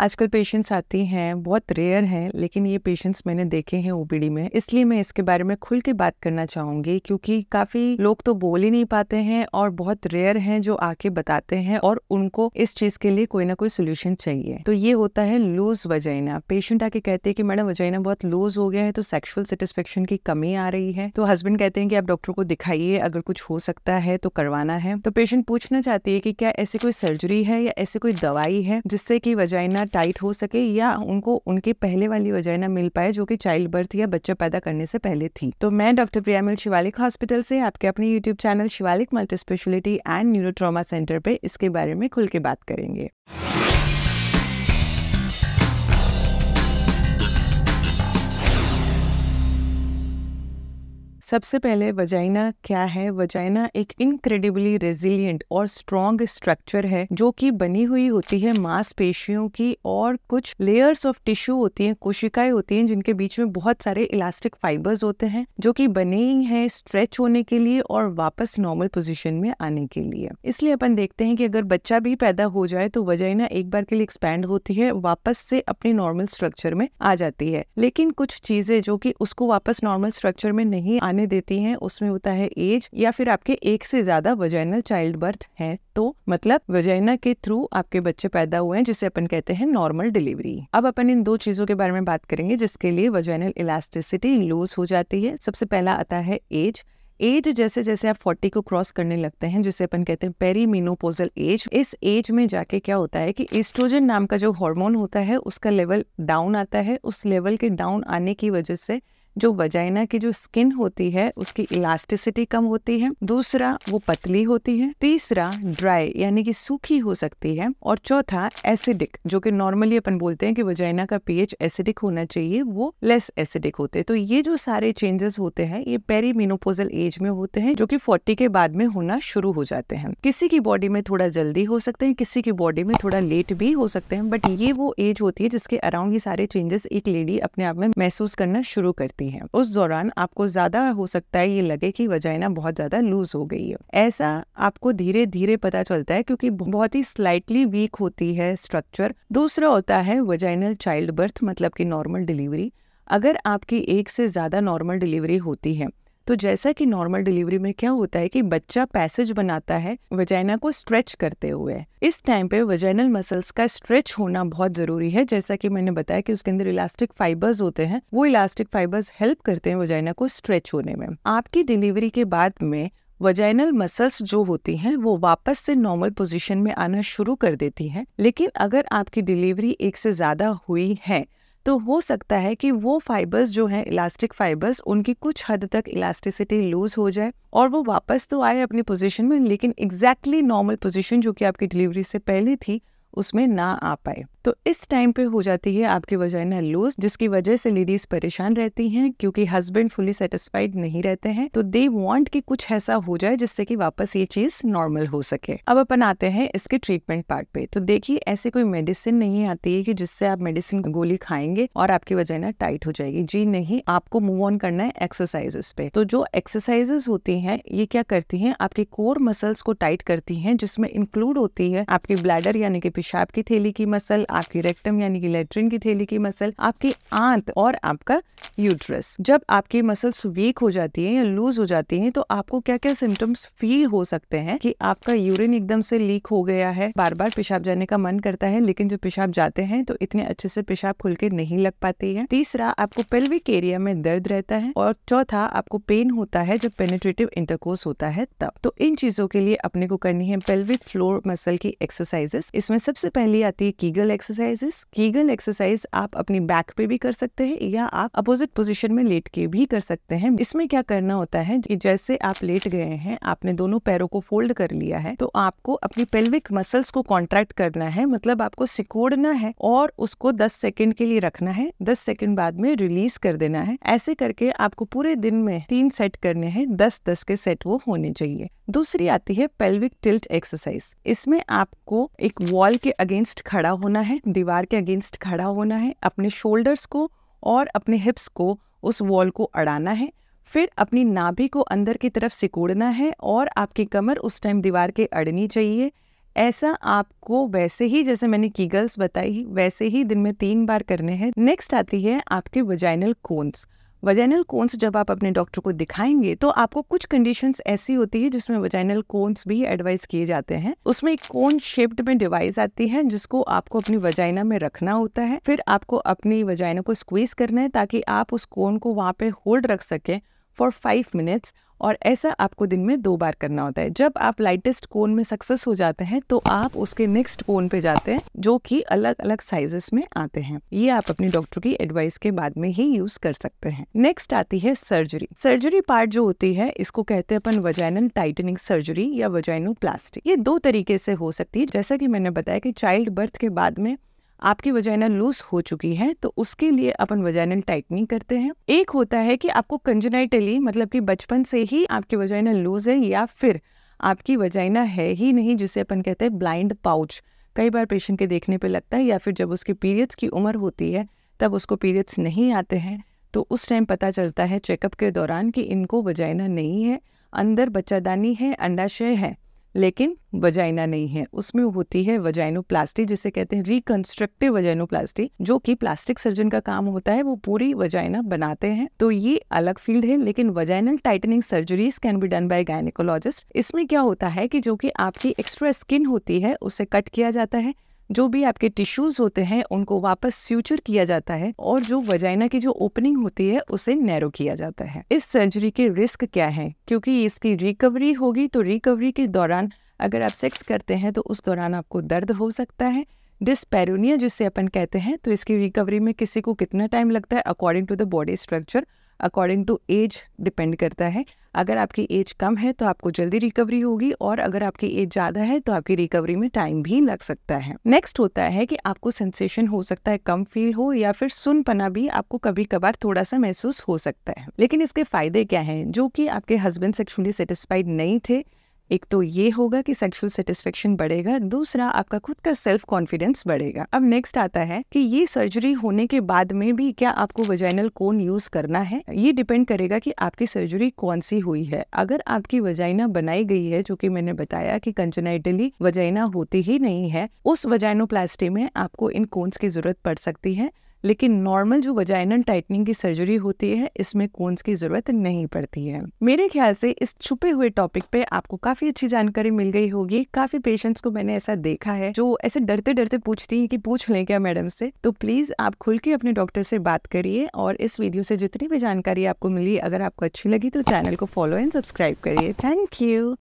आजकल पेशेंट्स आती हैं बहुत रेयर हैं लेकिन ये पेशेंट्स मैंने देखे हैं ओपीडी में इसलिए मैं इसके बारे में खुल के बात करना चाहूँगी क्योंकि काफ़ी लोग तो बोल ही नहीं पाते हैं और बहुत रेयर हैं जो आके बताते हैं और उनको इस चीज़ के लिए कोई ना कोई सोल्यूशन चाहिए तो ये होता है लूज वजाइना पेशेंट आके कहते हैं कि मैडम वजाइना बहुत लूज हो गया है तो सेक्शुअल सेटिस्फेक्शन की कमी आ रही है तो हस्बैंड कहते हैं कि आप डॉक्टर को दिखाइए अगर कुछ हो सकता है तो करवाना है तो पेशेंट पूछना चाहती है कि क्या ऐसी कोई सर्जरी है या ऐसी कोई दवाई है जिससे कि वजाइना टाइट हो सके या उनको उनके पहले वाली वजाइना मिल पाए जो कि चाइल्ड बर्थ या बच्चा पैदा करने से पहले थी तो मैं डॉक्टर प्रियामिल शिवालिक हॉस्पिटल से आपके अपने YouTube channel Shivalik multi speciality and neurotrauma centre पर इसके बारे में खुल के बात करेंगे सबसे पहले वजाइना क्या है वजाइना एक इनक्रेडिबली रेजिलियंट और स्ट्रॉन्ग स्ट्रक्चर है जो कि बनी हुई होती है मांसपेशियों की और कुछ लेयर्स ऑफ टिश्यू होती हैं कोशिकाएं होती हैं जिनके बीच में बहुत सारे इलास्टिक फाइबर्स होते हैं जो कि बने ही हैं स्ट्रेच होने के लिए और वापस नॉर्मल पोजिशन में आने के लिए इसलिए अपन देखते हैं कि अगर बच्चा भी पैदा हो जाए तो वजाइना एक बार के लिए एक्सपैंड होती है वापस से अपने नॉर्मल स्ट्रक्चर में आ जाती है लेकिन कुछ चीजें जो कि उसको वापस नॉर्मल स्ट्रक्चर में नहीं आने होने देती हैं उसमें होता है एज या फिर आपके एक से ज्यादा वजाइनल चाइल्ड बर्थ है तो मतलब वजाइना के थ्रू आपके बच्चे पैदा हुए हैं जिसे अपन कहते हैं नॉर्मल डिलीवरी अब अपन इन दो चीजों के बारे में बात करेंगे जिसके लिए वजाइनल इलास्टिसिटी लूज हो जाती है सबसे पहला आता है एज एज जैसे जैसे आप 40 को क्रॉस करने लगते हैं जिसे अपन कहते हैं पेरीमिनोपोजल एज इस एज में जाके क्या होता है कि इस्ट्रोजन नाम का जो हार्मोन होता है उसका लेवल डाउन आता है उस लेवल के डाउन आने की वजह से जो वजाइना की जो स्किन होती है उसकी इलास्टिसिटी कम होती है दूसरा वो पतली होती है तीसरा ड्राई यानी कि सूखी हो सकती है और चौथा एसिडिक जो कि नॉर्मली अपन बोलते हैं कि वजाइना का पीएच एसिडिक होना चाहिए वो लेस एसिडिक होते हैं तो ये जो सारे चेंजेस होते हैं ये पेरी एज में होते हैं जो की फोर्टी के बाद में होना शुरू हो जाते हैं किसी की बॉडी में थोड़ा जल्दी हो सकते हैं किसी की बॉडी में थोड़ा लेट भी हो सकते हैं बट ये वो एज होती है जिसके अराउंड ये सारे चेंजेस एक लेडी अपने आप में महसूस करना शुरू करती है रही है उस दौरान आपको ज़्यादा हो सकता है ये लगे कि वजाइना बहुत ज़्यादा लूज हो गई है ऐसा आपको धीरे धीरे पता चलता है क्योंकि बहुत ही स्लाइटली वीक होती है स्ट्रक्चर दूसरा होता है वजाइनल चाइल्ड बर्थ मतलब कि नॉर्मल डिलीवरी अगर आपकी एक से ज़्यादा नॉर्मल डिलीवरी होती है तो जैसा कि नॉर्मल डिलीवरी में क्या होता है कि बच्चा पैसेज बनाता है वजाइना को स्ट्रेच करते हुए इस टाइम पे वजाइनल मसल्स का स्ट्रेच होना बहुत ज़रूरी है जैसा कि मैंने बताया कि उसके अंदर इलास्टिक फाइबर्स होते हैं वो इलास्टिक फाइबर्स हेल्प करते हैं वजाइना को स्ट्रेच होने में आपकी डिलीवरी के बाद में वजाइनल मसल्स जो होती हैं वो वापस से नॉर्मल पोजीशन में आना शुरू कर देती हैं लेकिन अगर आपकी डिलीवरी एक से ज़्यादा हुई है तो हो सकता है कि वो फाइबर्स जो हैं इलास्टिक फाइबर्स उनकी कुछ हद तक इलास्टिसिटी लूज हो जाए और वो वापस तो आए अपनी पोजीशन में लेकिन एग्जैक्टली नॉर्मल पोजीशन जो कि आपकी डिलीवरी से पहले थी उसमें ना आ पाए तो इस टाइम पे हो जाती है आपकी वजाइनल लूज जिसकी वजह से लेडीज परेशान रहती हैं क्योंकि हस्बैंड फुली सेटिस्फाइड नहीं रहते हैं तो दे वांट कि कुछ ऐसा हो जाए जिससे कि वापस ये चीज नॉर्मल हो सके अब अपन आते हैं इसके ट्रीटमेंट पार्ट पे तो देखिए ऐसी कोई मेडिसिन नहीं आती है कि जिससे आप मेडिसिन गोली खाएंगे और आपकी वजाइना टाइट हो जाएगी जी नहीं आपको मूव ऑन करना है एक्सरसाइजेस पे तो जो एक्सरसाइजेस होती है ये क्या करती है आपके कोर मसल्स को टाइट करती है जिसमें इंक्लूड होती है आपकी ब्लैडर यानी कि पेशाब की थैली की मसल आपकी रेक्टम यानी कि लेटरिन की थैली की मसल आपकी आंत और आपका यूट्रस जब आपकी मसल्स वीक हो जाती है या लूज हो जाती है तो आपको क्या क्या सिम्टम्स फील हो सकते हैं कि आपका यूरिन एकदम से लीक हो गया है बार बार पेशाब जाने का मन करता है लेकिन जो पेशाब जाते हैं तो इतने अच्छे से पेशाब खुल के नहीं लग पाती है तीसरा आपको पेल्विक एरिया में दर्द रहता है और चौथा आपको पेन होता है जब पेनेट्रेटिव इंटरकोर्स होता है तब तो इन चीजों के लिए अपने को करनी है पेल्विक फ्लोर मसल की एक्सरसाइजेस इसमें सबसे पहली आती है Kegel exercise exercises Kegel exercise आप अपनी बैक पे भी कर सकते हैं या आप अपोजिट पोजिशन में लेट के भी कर सकते हैं इसमें क्या करना होता है जैसे आप लेट गए हैं आपने दोनों पैरों को फोल्ड कर लिया है तो आपको अपनी पेल्विक मसल्स को कॉन्ट्रैक्ट करना है मतलब आपको सिकोड़ना है और उसको 10 सेकंड के लिए रखना है 10 सेकंड बाद में रिलीज कर देना है ऐसे करके आपको पूरे दिन में तीन सेट करने हैं 10 10 के सेट वो होने चाहिए दूसरी आती है पेल्विक टिल्ट एक्सरसाइज इसमें आपको एक वॉल के अगेंस्ट खड़ा होना है दीवार के अगेंस्ट खड़ा होना है अपने शोल्डर्स को और अपने हिप्स को उस वॉल को अड़ाना है फिर अपनी नाभि को अंदर की तरफ सिकोड़ना है और आपकी कमर उस टाइम दीवार के अड़नी चाहिए ऐसा आपको वैसे ही जैसे मैंने कीगल्स बताई वैसे ही दिन में तीन बार करने हैं नेक्स्ट आती है आपके वजाइनल कोन्स वजैनल कोन्स जब आप अपने डॉक्टर को दिखाएंगे तो आपको कुछ कंडीशंस ऐसी होती है जिसमें वजाइनल कोन्स भी एडवाइस किए जाते हैं उसमें एक कोन शेप्ड में डिवाइस आती है जिसको आपको अपनी वजाइना में रखना होता है फिर आपको अपनी वजाइना को स्क्वीज करना है ताकि आप उस कोन को वहाँ पे होल्ड रख सकें फॉर फाइव मिनट्स और ऐसा आपको दिन में दो बार करना होता है जब आप लाइटेस्ट कोन में सक्सेस हो जाते हैं तो आप उसके नेक्स्ट कोन पे जाते हैं जो कि अलग अलग साइजेस में आते हैं ये आप अपने डॉक्टर की एडवाइस के बाद में ही यूज कर सकते हैं नेक्स्ट आती है सर्जरी सर्जरी पार्ट जो होती है इसको कहते हैं अपन वजाइनल टाइटनिंग सर्जरी या वजाइनो प्लास्टिक ये दो तरीके से हो सकती है जैसा की मैंने बताया की चाइल्ड बर्थ के बाद में आपकी वजाइनल लूज हो चुकी है तो उसके लिए अपन वजाइनल टाइटनिंग करते हैं एक होता है कि आपको कंजनाइटली मतलब कि बचपन से ही आपकी वजाइनल लूज है या फिर आपकी वजाइना है ही नहीं जिसे अपन कहते हैं ब्लाइंड पाउच कई बार पेशेंट के देखने पे लगता है या फिर जब उसके पीरियड्स की उम्र होती है तब उसको पीरियड्स नहीं आते हैं तो उस टाइम पता चलता है चेकअप के दौरान कि इनको वजाइना नहीं है अंदर बच्चादानी है अंडाशय है लेकिन वजाइना नहीं है उसमें होती है वजाइनोप्लास्टी जिसे कहते हैं रिकंस्ट्रक्टिव वजाइनोप्लास्टी जो कि प्लास्टिक सर्जन का काम होता है वो पूरी वजाइना बनाते हैं तो ये अलग फील्ड है लेकिन vaginal tightening surgeries can be done by gynaecologist इसमें क्या होता है कि जो कि आपकी एक्स्ट्रा स्किन होती है उसे कट किया जाता है जो भी आपके टिश्यूज होते हैं उनको वापस फ्यूचर किया जाता है और जो वजाइना की जो ओपनिंग होती है उसे नैरो किया जाता है इस सर्जरी के रिस्क क्या है क्योंकि इसकी रिकवरी होगी तो रिकवरी के दौरान अगर आप सेक्स करते हैं तो उस दौरान आपको दर्द हो सकता है डिस्पेरोनिया जिसे अपन कहते हैं तो इसकी रिकवरी में किसी को कितना टाइम लगता है according to the body structure according to age depend करता है अगर आपकी एज कम है तो आपको जल्दी रिकवरी होगी और अगर आपकी एज ज़्यादा है तो आपकी रिकवरी में टाइम भी लग सकता है नेक्स्ट होता है कि आपको सेंसेशन हो सकता है कम फील हो या फिर सुनपना भी आपको कभी कभार थोड़ा सा महसूस हो सकता है लेकिन इसके फायदे क्या हैं जो कि आपके हस्बैंड सेक्शुअली सेटिस्फाइड नहीं थे एक तो ये होगा कि सेक्सुअल सेटिस्फेक्शन बढ़ेगा दूसरा आपका खुद का सेल्फ कॉन्फिडेंस बढ़ेगा अब नेक्स्ट आता है कि ये सर्जरी होने के बाद में भी क्या आपको वजाइनल कोन यूज करना है ये डिपेंड करेगा कि आपकी सर्जरी कौन सी हुई है अगर आपकी वजाइना बनाई गई है जो कि मैंने बताया कि कंजनाइटली वजाइना होती ही नहीं है उस वजाइनोप्लास्टी में आपको इन कोन्स की जरूरत पड़ सकती है लेकिन नॉर्मल जो वजाइनल टाइटनिंग की सर्जरी होती है इसमें कोन्स की ज़रूरत नहीं पड़ती है मेरे ख्याल से इस छुपे हुए टॉपिक पे आपको काफ़ी अच्छी जानकारी मिल गई होगी काफ़ी पेशेंट्स को मैंने ऐसा देखा है जो ऐसे डरते डरते पूछती है कि पूछ लें क्या मैडम से तो प्लीज़ आप खुल के अपने डॉक्टर से बात करिए और इस वीडियो से जितनी भी जानकारी आपको मिली अगर आपको अच्छी लगी तो चैनल को फॉलो एंड सब्सक्राइब करिए थैंक यू